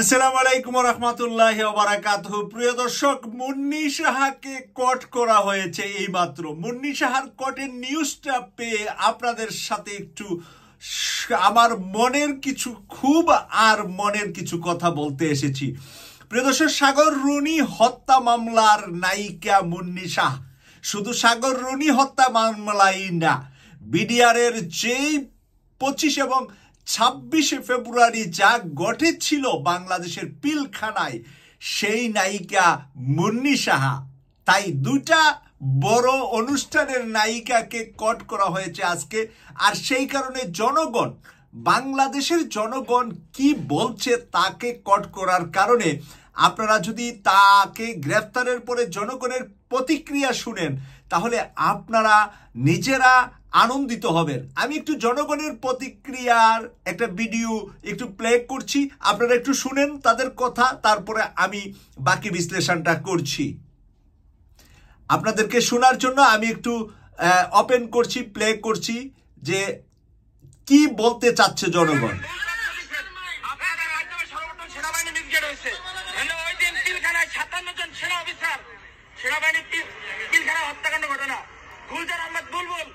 আসসালামু আলাইকুম রহমতুল্লাহ বারাকাত প্রিয় দর্শক মুন্নি সাহাকে কট করা হয়েছে এইমাত্র মুন্নি সাহার কটের নিউজটা পেয়ে আপনাদের সাথে একটু আমার মনের কিছু খুব আর মনের কিছু কথা বলতে এসেছি প্রিয় দর্শক সাগর রুনি হত্যা মামলার নায়িকা মুন্নি শাহ শুধু সাগর রুনি হত্যা মামলাই না বিডিআরের যেই পঁচিশ এবং ছাব্বিশে ফেব্রুয়ারি যা ঘটেছিল বাংলাদেশের পিলখানায় সেই নায়িকা মুন্নি সাহা তাই দুটা বড় অনুষ্ঠানের নায়িকাকে কট করা হয়েছে আজকে আর সেই কারণে জনগণ বাংলাদেশের জনগণ কি বলছে তাকে কট করার কারণে আপনারা যদি তাকে গ্রেফতারের পরে জনগণের প্রতিক্রিয়া শুনেন তাহলে আপনারা নিজেরা আনন্দিত হবেন আমি একটু জনগণের প্রতিক্রিয়ার একটা ভিডিও একটু প্লে করছি আপনারা একটু শুনেন তাদের কথা তারপরে আমি বাকি বিশ্লেষণটা করছি আপনাদেরকে শোনার জন্য আমি একটু ওপেন করছি প্লে করছি যে কি বলতে চাচ্ছে জনগণ ওই দিন পিলখানায় সাতান্ন জন সেনা অফিসার সেনাবাহিনী পিলখানা হত্যাকাণ্ড ঘটনা গুলজার আহমেদ বুলবুল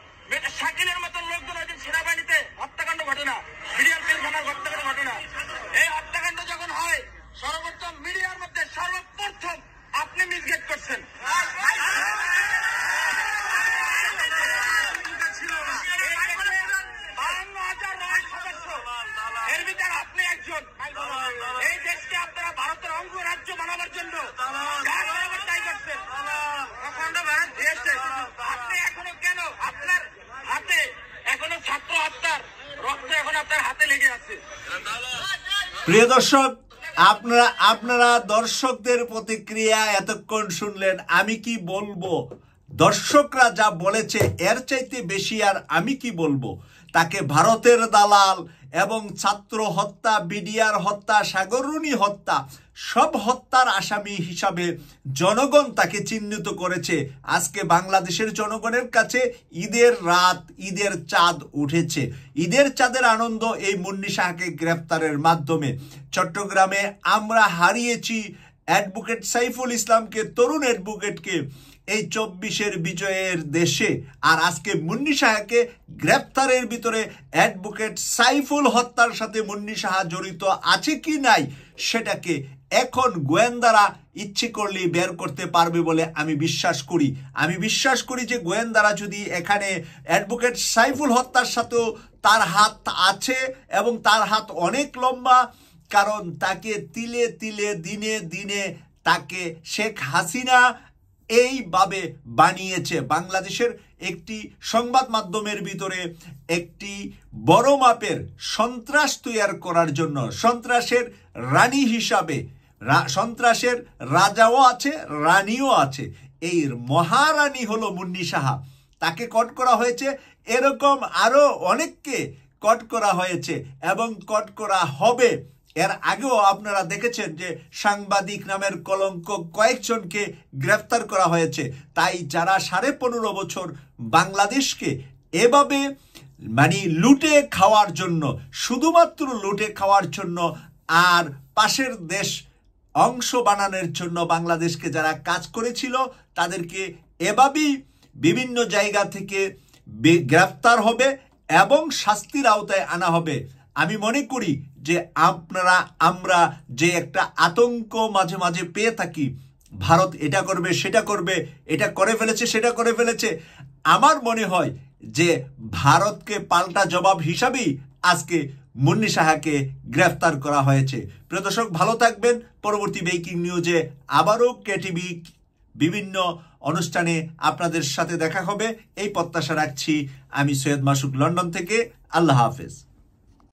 প্রিয় দর্শক আপনারা আপনারা দর্শকদের প্রতিক্রিয়া এতক্ষণ শুনলেন আমি কি বলবো দর্শকরা যা বলেছে এর চাইতে বেশি আর আমি কি বলবো তাকে ভারতের দালাল এবং ছাত্র হত্যা বিডিআর হত্যা সাগরুণী হত্যা সব হত্যার আসামি হিসাবে জনগণ তাকে চিহ্নিত করেছে আজকে বাংলাদেশের জনগণের কাছে ঈদের রাত ঈদের চাঁদ উঠেছে ঈদের চাঁদের আনন্দ এই মুন্নি শাহকে গ্রেফতারের মাধ্যমে চট্টগ্রামে আমরা হারিয়েছি অ্যাডভোকেট সাইফুল ইসলামকে তরুণ অ্যাডভোকেটকে এই চব্বিশের বিজয়ের দেশে আর আজকে মুন্নি সাহাকে গ্রেপ্তারের ভিতরে অ্যাডভোকেট সাইফুল হত্যার সাথে মুন্নি সাহা জড়িত আছে কি নাই সেটাকে এখন গোয়েন্দারা ইচ্ছে করলেই বের করতে পারবে বলে আমি বিশ্বাস করি আমি বিশ্বাস করি যে গোয়েন্দারা যদি এখানে অ্যাডভোকেট সাইফুল হত্যার সাথেও তার হাত আছে এবং তার হাত অনেক লম্বা কারণ তাকে তিলে তিলে দিনে দিনে তাকে শেখ হাসিনা এইভাবে বানিয়েছে বাংলাদেশের একটি সংবাদ মাধ্যমের ভিতরে একটি বড় মাপের সন্ত্রাস তৈয়ার করার জন্য সন্ত্রাসের রানী হিসাবে সন্ত্রাসের রাজাও আছে রানীও আছে এই মহারানী হল মুন্নি সাহা তাকে কট করা হয়েছে এরকম আরও অনেককে কট করা হয়েছে এবং কট করা হবে এর আগেও আপনারা দেখেছেন যে সাংবাদিক নামের কলঙ্ক কয়েকজনকে গ্রেফতার করা হয়েছে তাই যারা সাড়ে পনেরো বছর বাংলাদেশকে এভাবে মানে লুটে খাওয়ার জন্য শুধুমাত্র লুটে খাওয়ার জন্য আর পাশের দেশ অংশ বানানোর জন্য বাংলাদেশকে যারা কাজ করেছিল তাদেরকে এভাবেই বিভিন্ন জায়গা থেকে গ্রেফতার হবে এবং শাস্তির আওতায় আনা হবে আমি মনে করি যে আপনারা আমরা যে একটা আতঙ্ক মাঝে মাঝে পেয়ে থাকি ভারত এটা করবে সেটা করবে এটা করে ফেলেছে সেটা করে ফেলেছে আমার মনে হয় যে ভারতকে পাল্টা জবাব হিসাবেই আজকে মুন্নি সাহাকে গ্রেফতার করা হয়েছে প্রিয় দর্শক ভালো থাকবেন পরবর্তী বেকিং নিউজে আবারও কেটিভি বিভিন্ন অনুষ্ঠানে আপনাদের সাথে দেখা হবে এই প্রত্যাশা রাখছি আমি সৈয়দ মাসুক লন্ডন থেকে আল্লাহ হাফেজ